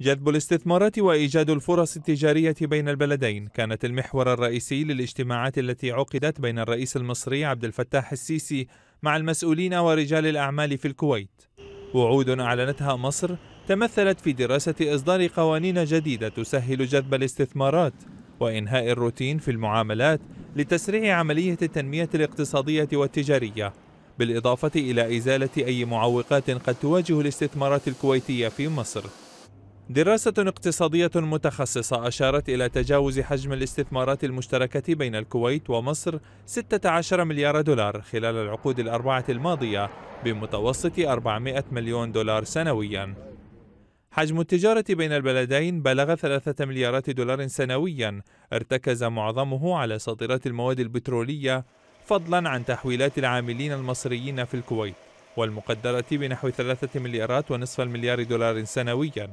جذب الاستثمارات وإيجاد الفرص التجارية بين البلدين كانت المحور الرئيسي للاجتماعات التي عقدت بين الرئيس المصري عبد الفتاح السيسي مع المسؤولين ورجال الأعمال في الكويت وعود أعلنتها مصر تمثلت في دراسة إصدار قوانين جديدة تسهل جذب الاستثمارات وإنهاء الروتين في المعاملات لتسريع عملية التنمية الاقتصادية والتجارية بالإضافة إلى إزالة أي معوقات قد تواجه الاستثمارات الكويتية في مصر دراسة اقتصادية متخصصة أشارت إلى تجاوز حجم الاستثمارات المشتركة بين الكويت ومصر 16 مليار دولار خلال العقود الأربعة الماضية بمتوسط 400 مليون دولار سنوياً. حجم التجارة بين البلدين بلغ ثلاثة مليارات دولار سنويا ارتكز معظمه على صادرات المواد البترولية فضلا عن تحويلات العاملين المصريين في الكويت والمقدرة بنحو ثلاثة مليارات ونصف المليار دولار سنويا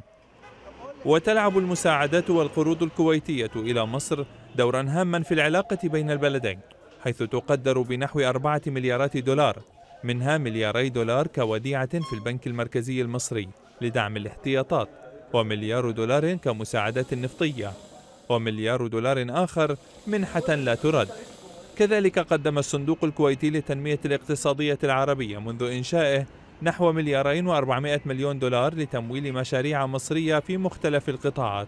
وتلعب المساعدات والقروض الكويتية إلى مصر دورا هاما في العلاقة بين البلدين حيث تقدر بنحو أربعة مليارات دولار منها ملياري دولار كوديعة في البنك المركزي المصري لدعم الاحتياطات ومليار دولار كمساعدات نفطية ومليار دولار آخر منحة لا ترد كذلك قدم الصندوق الكويتي للتنمية الاقتصادية العربية منذ إنشائه نحو مليارين و400 مليون دولار لتمويل مشاريع مصرية في مختلف القطاعات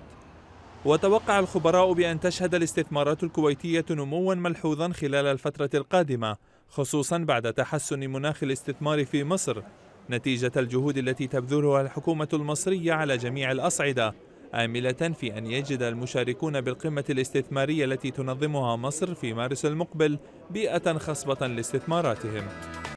وتوقع الخبراء بأن تشهد الاستثمارات الكويتية نموا ملحوظا خلال الفترة القادمة خصوصا بعد تحسن مناخ الاستثمار في مصر نتيجة الجهود التي تبذلها الحكومة المصرية على جميع الأصعدة آملة في أن يجد المشاركون بالقمة الاستثمارية التي تنظمها مصر في مارس المقبل بيئة خصبة لاستثماراتهم